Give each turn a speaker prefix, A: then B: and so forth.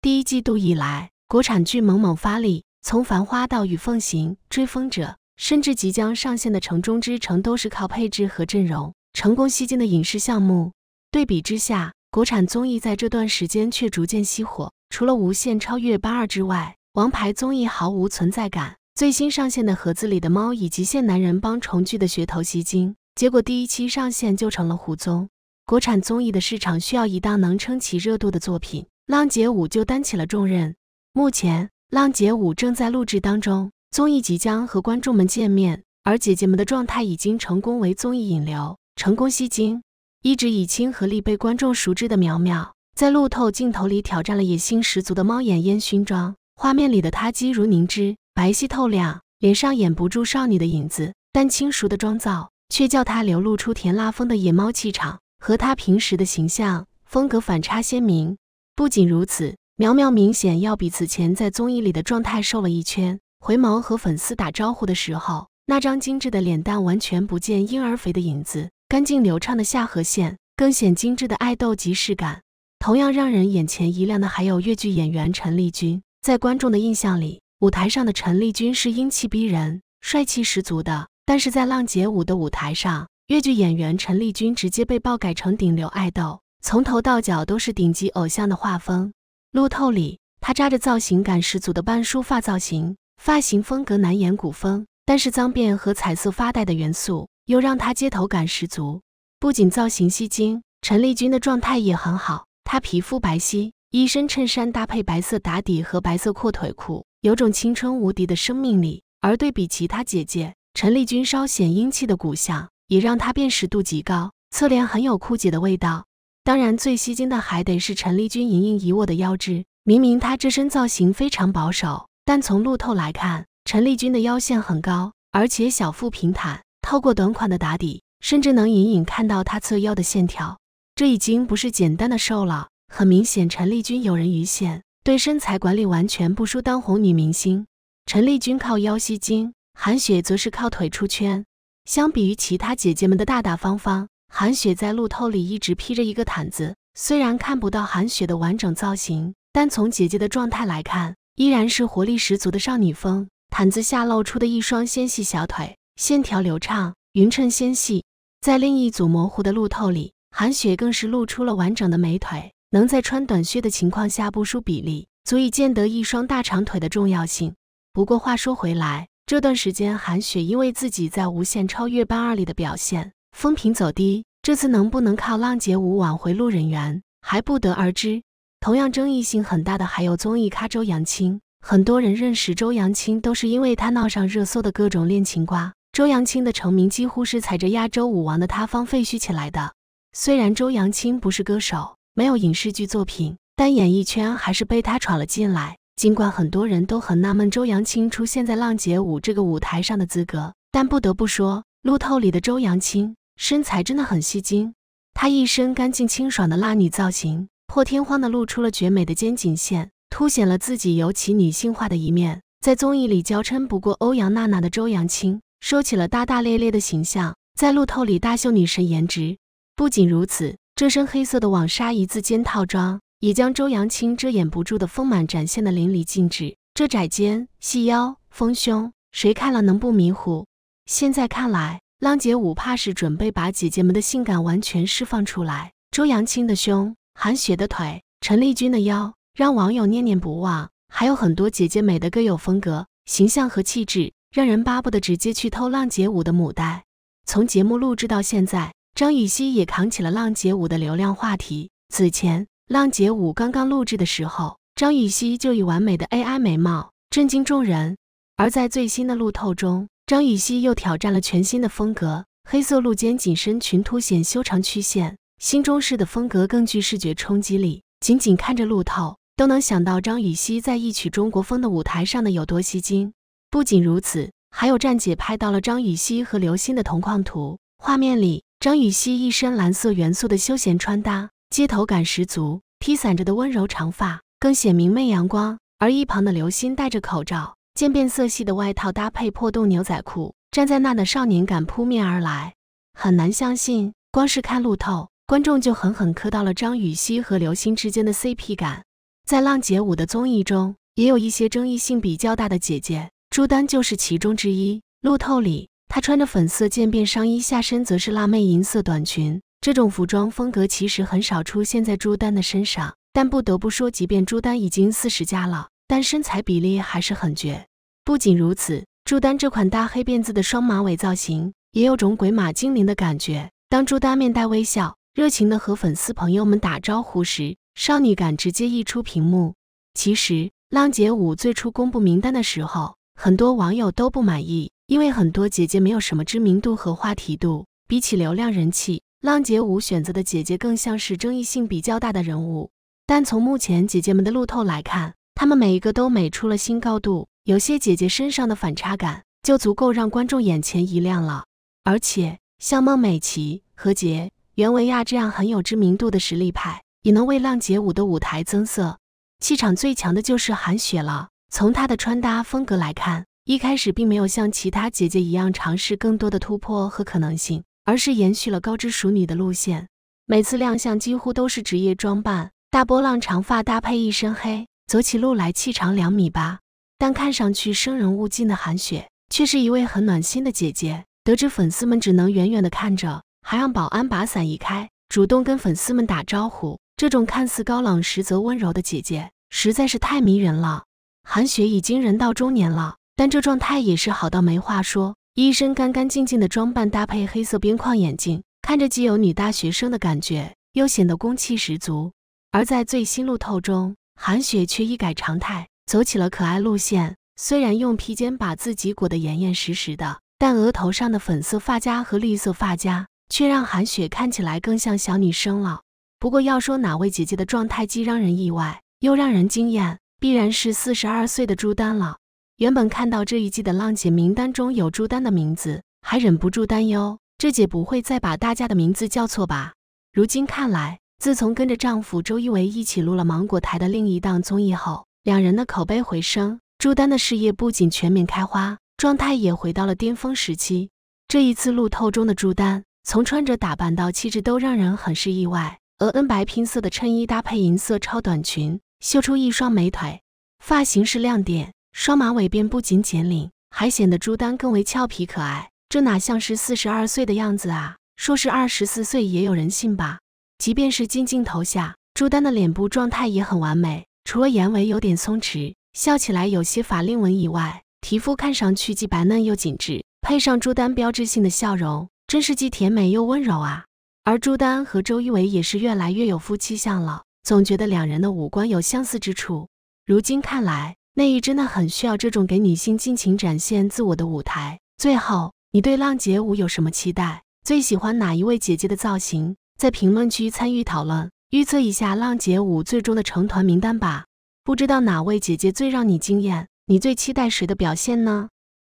A: 第一季度以来，国产剧猛猛发力，从《繁花》到《与凤行》《追风者》，甚至即将上线的《城中之城》，都是靠配置和阵容成功吸金的影视项目。对比之下，国产综艺在这段时间却逐渐熄火，除了《无限超越八二》之外，王牌综艺毫无存在感。最新上线的《盒子里的猫》以及《现男人帮重聚的噱头吸金，结果第一期上线就成了“胡综”。国产综艺的市场需要一档能撑起热度的作品。浪姐五就担起了重任。目前，浪姐五正在录制当中，综艺即将和观众们见面。而姐姐们的状态已经成功为综艺引流，成功吸睛。一直以亲和力被观众熟知的苗苗，在路透镜头里挑战了野心十足的猫眼烟熏妆。画面里的她肌如凝脂，白皙透亮，脸上掩不住少女的影子，但轻熟的妆造却叫她流露出甜辣风的野猫气场，和她平时的形象风格反差鲜明。不仅如此，苗苗明显要比此前在综艺里的状态瘦了一圈。回眸和粉丝打招呼的时候，那张精致的脸蛋完全不见婴儿肥的影子，干净流畅的下颌线更显精致的爱豆即视感。同样让人眼前一亮的还有越剧演员陈丽君。在观众的印象里，舞台上的陈丽君是英气逼人、帅气十足的，但是在浪姐五的舞台上，越剧演员陈丽君直接被爆改成顶流爱豆。从头到脚都是顶级偶像的画风。路透里，她扎着造型感十足的半梳发造型，发型风格难掩古风，但是脏辫和彩色发带的元素又让她街头感十足。不仅造型吸睛，陈丽君的状态也很好。她皮肤白皙，一身衬衫搭配白色打底和白色阔腿裤，有种青春无敌的生命力。而对比其他姐姐，陈丽君稍显英气的骨相也让她辨识度极高，侧脸很有酷姐的味道。当然，最吸睛的还得是陈丽君盈盈一握的腰肢。明明她这身造型非常保守，但从路透来看，陈丽君的腰线很高，而且小腹平坦，透过短款的打底，甚至能隐隐看到她侧腰的线条。这已经不是简单的瘦了，很明显，陈丽君有人鱼线，对身材管理完全不输当红女明星。陈丽君靠腰吸睛，韩雪则是靠腿出圈。相比于其他姐姐们的大大方方。韩雪在路透里一直披着一个毯子，虽然看不到韩雪的完整造型，但从姐姐的状态来看，依然是活力十足的少女风。毯子下露出的一双纤细小腿，线条流畅，匀称纤细。在另一组模糊的路透里，韩雪更是露出了完整的美腿，能在穿短靴的情况下不输比例，足以见得一双大长腿的重要性。不过话说回来，这段时间韩雪因为自己在无限超越班二里的表现。风评走低，这次能不能靠浪姐舞挽回路人缘还不得而知。同样争议性很大的还有综艺咖周扬青，很多人认识周扬青都是因为他闹上热搜的各种恋情瓜。周扬青的成名几乎是踩着亚洲舞王的塌方废墟起来的。虽然周扬青不是歌手，没有影视剧作品，但演艺圈还是被他闯了进来。尽管很多人都很纳闷周扬青出现在浪姐舞这个舞台上的资格，但不得不说，路透里的周扬青。身材真的很吸睛，她一身干净清爽的辣女造型，破天荒的露出了绝美的肩颈线，凸显了自己尤其女性化的一面。在综艺里娇嗔不过欧阳娜娜的周扬青，收起了大大咧咧的形象，在路透里大秀女神颜值。不仅如此，这身黑色的网纱一字肩套装，也将周扬青遮掩不住的丰满展现的淋漓尽致。这窄肩、细腰、丰胸，谁看了能不迷糊？现在看来。浪姐五怕是准备把姐姐们的性感完全释放出来，周扬青的胸，韩雪的腿，陈丽君的腰，让网友念念不忘。还有很多姐姐美的各有风格，形象和气质让人巴不得直接去偷浪姐五的母带。从节目录制到现在，张雨绮也扛起了浪姐五的流量话题。此前，浪姐五刚刚录制的时候，张雨绮就以完美的 AI 美貌震惊众人，而在最新的路透中。张予曦又挑战了全新的风格，黑色露肩紧身裙凸显修长曲线，新中式的风格更具视觉冲击力。仅仅看着路透，都能想到张予曦在一曲中国风的舞台上的有多吸睛。不仅如此，还有站姐拍到了张予曦和刘忻的同框图，画面里张予曦一身蓝色元素的休闲穿搭，街头感十足，披散着的温柔长发更显明媚阳光，而一旁的刘忻戴着口罩。渐变色系的外套搭配破洞牛仔裤，站在那的少年感扑面而来，很难相信。光是看路透，观众就狠狠磕到了张予曦和刘星之间的 CP 感。在浪姐五的综艺中，也有一些争议性比较大的姐姐，朱丹就是其中之一。路透里，她穿着粉色渐变上衣，下身则是辣妹银色短裙。这种服装风格其实很少出现在朱丹的身上，但不得不说，即便朱丹已经四十加了。但身材比例还是很绝。不仅如此，朱丹这款大黑辫子的双马尾造型，也有种鬼马精灵的感觉。当朱丹面带微笑，热情的和粉丝朋友们打招呼时，少女感直接溢出屏幕。其实，浪姐五最初公布名单的时候，很多网友都不满意，因为很多姐姐没有什么知名度和话题度。比起流量人气，浪姐五选择的姐姐更像是争议性比较大的人物。但从目前姐姐们的路透来看，她们每一个都美出了新高度，有些姐姐身上的反差感就足够让观众眼前一亮了。而且像孟美岐、何洁、袁维娅这样很有知名度的实力派，也能为浪姐舞的舞台增色。气场最强的就是韩雪了。从她的穿搭风格来看，一开始并没有像其他姐姐一样尝试更多的突破和可能性，而是延续了高知熟女的路线。每次亮相几乎都是职业装扮，大波浪长发搭配一身黑。走起路来气长两米八，但看上去生人勿近的韩雪，却是一位很暖心的姐姐。得知粉丝们只能远远的看着，还让保安把伞移开，主动跟粉丝们打招呼。这种看似高冷，实则温柔的姐姐实在是太迷人了。韩雪已经人到中年了，但这状态也是好到没话说。一身干干净净的装扮，搭配黑色边框眼镜，看着既有女大学生的感觉，又显得攻气十足。而在最新路透中，韩雪却一改常态，走起了可爱路线。虽然用披肩把自己裹得严严实实的，但额头上的粉色发夹和绿色发夹却让韩雪看起来更像小女生了。不过，要说哪位姐姐的状态既让人意外又让人惊艳，必然是四十二岁的朱丹了。原本看到这一季的浪姐名单中有朱丹的名字，还忍不住担忧这姐不会再把大家的名字叫错吧？如今看来。自从跟着丈夫周一围一起录了芒果台的另一档综艺后，两人的口碑回升，朱丹的事业不仅全面开花，状态也回到了巅峰时期。这一次路透中的朱丹，从穿着打扮到气质都让人很是意外。而恩白拼色的衬衣搭配银色超短裙，秀出一双美腿，发型是亮点，双马尾辫不仅减龄，还显得朱丹更为俏皮可爱。这哪像是四十二岁的样子啊？说是二十四岁也有人信吧。即便是近镜头下，朱丹的脸部状态也很完美，除了眼尾有点松弛，笑起来有些法令纹以外，皮肤看上去既白嫩又紧致，配上朱丹标志性的笑容，真是既甜美又温柔啊。而朱丹和周一围也是越来越有夫妻相了，总觉得两人的五官有相似之处。如今看来，内娱真的很需要这种给女性尽情展现自我的舞台。最后，你对浪姐舞有什么期待？最喜欢哪一位姐姐的造型？在评论区参与讨论，预测一下浪姐五最终的成团名单吧。不知道哪位姐姐最让你惊艳？你最期待谁的表现呢？